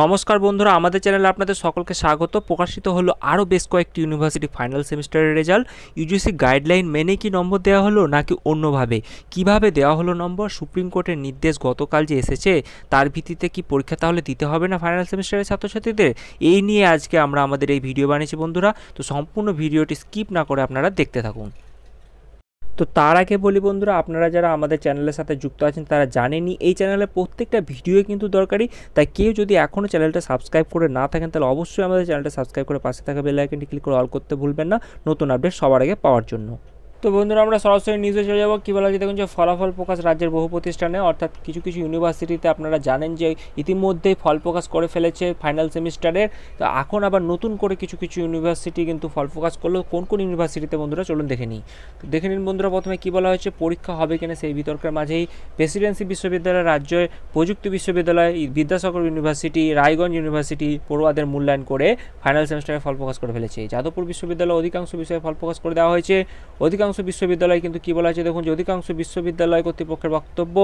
নমস্কার বন্ধুরা আমাদের চ্যানেলে আপনাদের সকলকে স্বাগত প্রকাশিত হলো আরও বেশ কয়েকটি ইউনিভার্সিটি ফাইনাল সেমিস্টারের রেজাল্ট ইউজিসি গাইডলাইন মেনে কি নম্বর দেওয়া হলো নাকি অন্যভাবে কিভাবে দেওয়া হলো নম্বর সুপ্রিম কোর্টের নির্দেশ গতকাল যে এসেছে তার ভিত্তিতে কি পরীক্ষা তাহলে দিতে হবে না ফাইনাল সেমিস্টারের ছাত্রছাত্রীদের এই নিয়ে আজকে আমরা আমাদের এই ভিডিও বানিয়েছি বন্ধুরা তো সম্পূর্ণ ভিডিওটি স্কিপ না করে আপনারা দেখতে থাকুন তো তার আগে বলি বন্ধুরা আপনারা যারা আমাদের চ্যানেলের সাথে যুক্ত আছেন তারা জানেনি এই চ্যানেলে প্রত্যেকটা ভিডিও কিন্তু দরকারি তাই কেউ যদি এখনও চ্যানেলটা সাবস্ক্রাইব করে না থাকেন তাহলে অবশ্যই আমাদের চ্যানেলটা সাবস্ক্রাইব করে পাশে থাকা বেলাইকেনটি ক্লিক করে অল করতে ভুলবেন না নতুন আপডেট সবার আগে পাওয়ার জন্য তো বন্ধুরা আমরা সরাসরি নিউজে চলে যাবো কী বলা হচ্ছে দেখুন যে ফলাফল প্রকাশ রাজ্যের বহু প্রতিষ্ঠানে অর্থাৎ কিছু কিছু ইউনিভার্সিটিতে আপনারা জানেন যে ইতিমধ্যেই ফল প্রকাশ করে ফেলেছে ফাইনাল সেমিস্টারের তো এখন আবার নতুন করে কিছু কিছু ইউনিভার্সিটি কিন্তু ফল প্রকাশ করলো কোন কোন ইউনিভার্সিটিতে বন্ধুরা চলুন দেখে নিই তো দেখে নিন বন্ধুরা প্রথমে কী বলা হয়েছে পরীক্ষা হবে কিনা সেই বিতর্কের মাঝেই প্রেসিডেন্সি বিশ্ববিদ্যালয় রাজ্যের প্রযুক্তি বিশ্ববিদ্যালয় বিদ্যাসাগর ইউনিভার্সিটি রায়গঞ্জ ইউনিভার্সিটি পড়ুয়াদের মূল্যায়ন করে ফাইনাল সেমিস্টারে ফল প্রকাশ করে ফেলেছে যাদবপুর বিশ্ববিদ্যালয় অধিকাংশ বিষয়ে ফল প্রকাশ করে দেওয়া হয়েছে অধিকাংশ অধিকাংশ বিশ্ববিদ্যালয় কিন্তু কী বলা হয়েছে দেখুন যে অধিকাংশ বিশ্ববিদ্যালয় কর্তৃপক্ষের বক্তব্য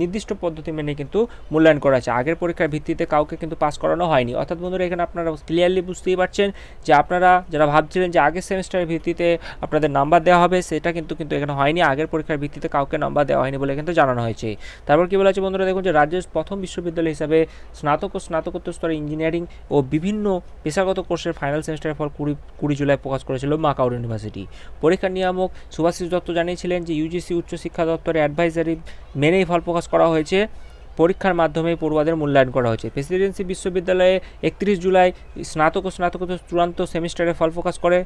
নির্দিষ্ট পদ্ধতি মেনে কিন্তু মূল্যায়ন করা হয়েছে আগের পরীক্ষার ভিত্তিতে কাউকে কিন্তু পাস করানো হয়নি অর্থাৎ বন্ধুরা এখানে আপনারা ক্লিয়ারলি বুঝতেই পারছেন যে আপনারা যারা ভাবছিলেন যে আগের সেমিস্টারের ভিত্তিতে আপনাদের নাম্বার দেওয়া হবে সেটা কিন্তু কিন্তু এখানে হয়নি আগের পরীক্ষার ভিত্তিতে কাউকে নাম্বার দেওয়া হয়নি বলে কিন্তু জানানো হয়েছে তারপর কী বলা আছে বন্ধুরা দেখুন যে রাজ্যের প্রথম বিশ্ববিদ্যালয় হিসাবে স্নাতক ও স্নাতকোত্তর স্তরে ইঞ্জিনিয়ারিং ও বিভিন্ন পেশাগত কোর্সের ফাইনাল সেমিস্টারের ফল কুড়ি কুড়ি জুলাই প্রকাশ করেছিল মাকাউর ইউনিভার্সিটি পরীক্ষার নিয়ামক সুভাষিস দত্ত জানিয়েছিলেন যে ইউজিসি উচ্চশিক্ষা দপ্তরের অ্যাডভাইজারি মেনেই ফল প্রকাশ করা হয়েছে পরীক্ষার মাধ্যমে পড়ুয়াদের মূল্যায়ন করা হয়েছে প্রেসিডেন্সি বিশ্ববিদ্যালয়ে একত্রিশ জুলাই স্নাতক ও স্নাতকোত্তর চূড়ান্ত সেমিস্টারে ফল প্রকাশ করে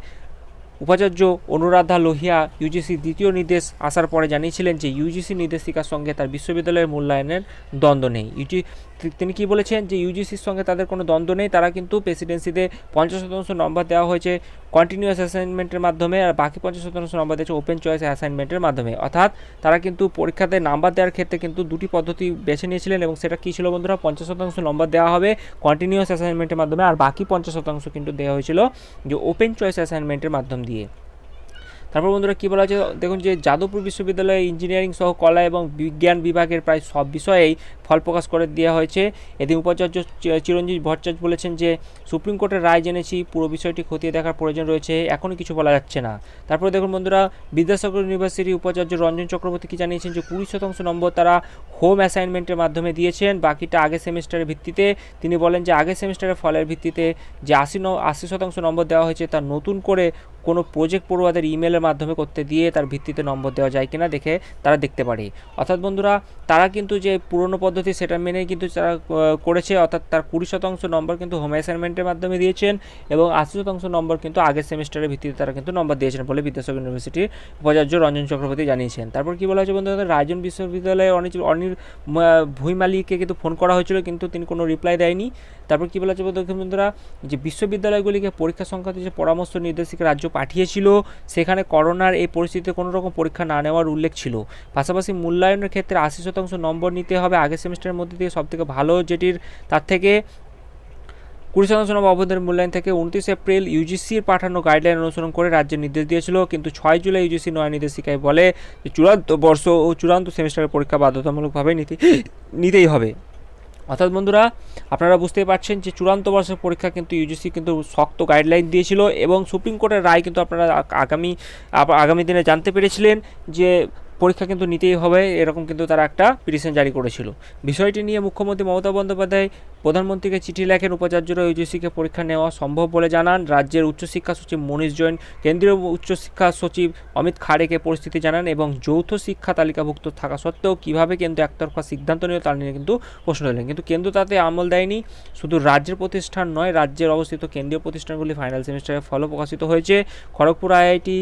উপাচার্য অনুরাধা লোহিয়া ইউজিসির দ্বিতীয় নির্দেশ আসার পরে জানিয়েছিলেন যে ইউজিসি নির্দেশিকার সঙ্গে তার বিশ্ববিদ্যালয়ের মূল্যায়নের দ্বন্দ্ব নেই ইউজি তিনি কী বলেছেন যে ইউজিসির সঙ্গে তাদের কোনো দ্বন্দ্ব নেই তারা কিন্তু প্রেসিডেন্সিতে পঞ্চাশ শতাংশ নম্বর দেওয়া হয়েছে কন্টিনিউয়াস অ্যাসাইনমেন্টের মাধ্যমে আর বাকি পঞ্চাশ শতাংশ নম্বর দিয়েছে ওপেন চয়েস অ্যাসাইনমেন্টের মাধ্যমে অর্থাৎ তারা কিন্তু পরীক্ষাতে নাম্বার দেওয়ার ক্ষেত্রে কিন্তু দুটি পদ্ধতি বেছে নিয়েছিলেন এবং সেটা কী ছিল বন্ধুরা পঞ্চাশ শতাংশ নম্বর দেওয়া হবে কন্টিনিউয়াস অ্যাসাইনমেন্টের মাধ্যমে আর বাকি পঞ্চাশ শতাংশ কিন্তু দেওয়া হয়েছিল যে ওপেন চয়েস অ্যাসাইনমেন্টের মাধ্যমে দিয়ে তারপর বন্ধুরা কী বলা হয়েছে দেখুন যে যাদবপুর বিশ্ববিদ্যালয়ে ইঞ্জিনিয়ারিং সহ কলা এবং বিজ্ঞান বিভাগের প্রায় সব বিষয়েই ফল প্রকাশ করে দেওয়া হয়েছে এদিন উপাচার্য চিরঞ্জিত ভট্টাচার্য বলেছেন যে সুপ্রিম কোর্টের রায় জেনেছি পুরো বিষয়টি খতিয়ে দেখার প্রয়োজন রয়েছে এখনও কিছু বলা যাচ্ছে না তারপরে দেখুন বন্ধুরা বিদ্যাসাগর ইউনিভার্সিটি উপাচার্য রঞ্জন চক্রবর্তী কি জানিয়েছেন যে কুড়ি শতাংশ নম্বর তারা হোম অ্যাসাইনমেন্টের মাধ্যমে দিয়েছেন বাকিটা আগের সেমিস্টারের ভিত্তিতে তিনি বলেন যে আগের সেমিস্টারের ফলের ভিত্তিতে যে আশি ন আশি শতাংশ নম্বর দেওয়া হয়েছে তা নতুন করে কোনো প্রজেক্ট পড়ুয়াদের ইমেলের মাধ্যমে করতে দিয়ে তার ভিত্তিতে নম্বর দেওয়া যায় কিনা দেখে তারা দেখতে পারে অর্থাৎ বন্ধুরা তারা কিন্তু যে পুরনো পদ পদ্ধতি সেটা মেনে কিন্তু তারা করেছে অর্থাৎ তার কুড়ি শতাংশ নম্বর কিন্তু হোম অ্যাসাইনমেন্টের মাধ্যমে দিয়েছেন এবং আশি শতাংশ নম্বর কিন্তু আগের সেমিস্টারের ভিত্তিতে তারা কিন্তু নম্বর দিয়েছেন বলে বিদ্যাসাগর ইউনিভার্সিটির উপাচার্য রঞ্জন চক্রবর্তী জানিয়েছেন তারপর কি বলা হয়েছে বন্ধুরা রায়জন বিশ্ববিদ্যালয়ে অনিল অনিল ভূইমালিকে কিন্তু ফোন করা হয়েছিল কিন্তু তিনি কোনো রিপ্লাই দেয়নি তারপর কি বলা হচ্ছে বন্ধুরা যে বিশ্ববিদ্যালয়গুলিকে পরীক্ষা সংক্রান্ত যে পরামর্শ নির্দেশিকা রাজ্য পাঠিয়েছিল সেখানে করোনার এই পরিস্থিতিতে কোনো রকম পরীক্ষা না নেওয়ার উল্লেখ ছিল পাশাপাশি মূল্যায়নের ক্ষেত্রে আশি শতাংশ নম্বর নিতে হবে আগের সেমিস্টারের মধ্যে থেকে সবথেকে ভালো যেটির তার থেকে কুড়ি শতাংশ নম্বর অবদান মূল্যায়ন থেকে উনত্রিশ এপ্রিল ইউজিসির পাঠানো গাইডলাইন অনুসরণ করে রাজ্যের নির্দেশ দিয়েছিল কিন্তু ছয় জুলাই ইউজিসি নয় নির্দেশিকায় বলে যে চূড়ান্ত বর্ষ ও চূড়ান্ত সেমিস্টারের পরীক্ষা বাধ্যতামূলকভাবে নিতে নিতেই হবে অর্থাৎ বন্ধুরা আপনারা বুঝতেই পারছেন যে চূড়ান্ত বর্ষের পরীক্ষা কিন্তু ইউজিসি কিন্তু শক্ত গাইডলাইন দিয়েছিল এবং সুপ্রিম কোর্টের রায় কিন্তু আপনারা আগামী আগামী দিনে জানতে পেরেছিলেন যে পরীক্ষা কিন্তু নিতেই হবে এরকম কিন্তু তারা একটা পিটিশন জারি করেছিল বিষয়টি নিয়ে মুখ্যমন্ত্রী মমতা বন্দ্যোপাধ্যায় প্রধানমন্ত্রীকে চিঠি লেখেন উপাচার্যরা ইউজিসিকে পরীক্ষা নেওয়া সম্ভব বলে জানান রাজ্যের উচ্চশিক্ষা সচিব মনীষ জৈন কেন্দ্রীয় উচ্চশিক্ষা সচিব অমিত খাড়েকে পরিস্থিতি জানান এবং যৌথ শিক্ষা তালিকাভুক্ত থাকা সত্ত্বেও কীভাবে কেন্দ্র একতরফা সিদ্ধান্ত নিয়ে তার নিয়ে কিন্তু প্রশ্ন তোলেন কিন্তু কেন্দ্র তাতে আমল দেয়নি শুধু রাজ্যের প্রতিষ্ঠান নয় রাজ্যের অবস্থিত কেন্দ্রীয় প্রতিষ্ঠানগুলি ফাইনাল সেমিস্টারে ফল প্রকাশিত হয়েছে Kharagpur IIT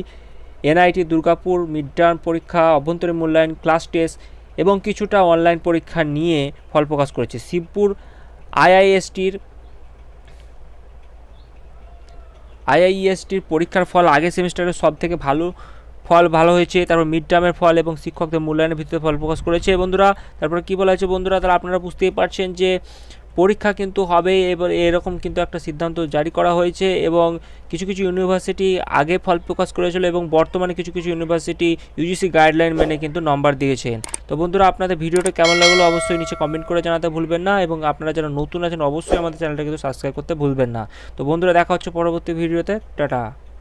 NIT Durgapur mid term পরীক্ষা অভ্যন্তরীণ মূল্যায়ন ক্লাস টেস্ট এবং কিছুটা অনলাইন পরীক্ষা নিয়ে ফল প্রকাশ করেছে শিবপুর আইআইএসটির আইআইএসটির পরীক্ষার ফল আগের সেমিস্টারের সব থেকে ভালো ফল ভালো হয়েছে তারপর মিড টার্মের ফল এবং শিক্ষকদের মূল্যায়নের ভিত্তিতে ফল প্রকাশ করেছে বন্ধুরা তারপর কি বলা হয়েছে বন্ধুরা তারা আপনারা বুঝতেই পারছেন যে পরীক্ষা কিন্তু হবে এবার এরকম কিন্তু একটা সিদ্ধান্ত জারি করা হয়েছে এবং কিছু কিছু ইউনিভার্সিটি আগে ফল প্রকাশ করেছিল এবং বর্তমানে কিছু কিছু ইউনিভার্সিটি ইউজিসি গাইডলাইন মেনে কিন্তু নম্বর দিয়েছেন তো বন্ধুরা আপনাদের ভিডিওটা কেমন লাগলো অবশ্যই নিচে কমেন্ট করে জানাতে ভুলবেন না এবং আপনারা যারা নতুন আছেন অবশ্যই আমাদের চ্যানেলটা কিন্তু সাবস্ক্রাইব করতে ভুলবেন না তো বন্ধুরা দেখা হচ্ছে পরবর্তী ভিডিওতে টাটা